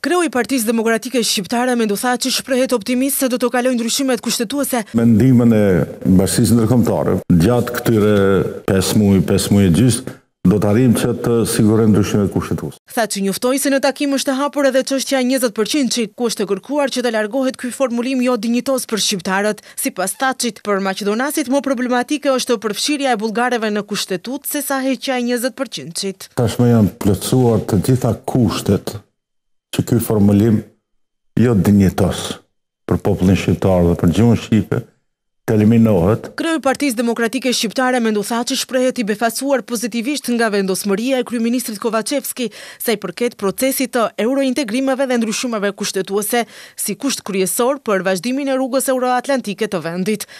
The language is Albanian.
Kreu i Partisë Demokratike Shqiptare mendu tha që shprehet optimist se do të kalojnë ndryshimet kushtetuese. Me ndihmën e Bashkisë Ndërkombëtare, gjatë këtyre 5 muaj, 5 muaj gjysmë, do të arrijmë që të sigurojmë ndryshimet kushtetuese. Tha që njoftoi se në takim është hapur edhe çështja e 20% që ku është kërkuar që të largohet ky formulim jo dinjitos për shqiptarët, sipas Thaçit për Maqedonasit më problematike është përfshirja e bullgareve në kushtetutë sesa heqja e 20%. Tashmë janë plotësuar të gjitha kushtet ky formulim jo dinjitos për popullin shqiptar dhe për gjuhën shqipe, të eliminohet. Kryu i Partisë Demokratike Shqiptare Mendu që shprehet i befasuar pozitivisht nga vendosmëria e kryeministrit Kovacevski sa i përket procesit të eurointegrimeve dhe ndryshimeve kushtetuese si kusht kryesor për vazhdimin e rrugës euroatlantike të vendit.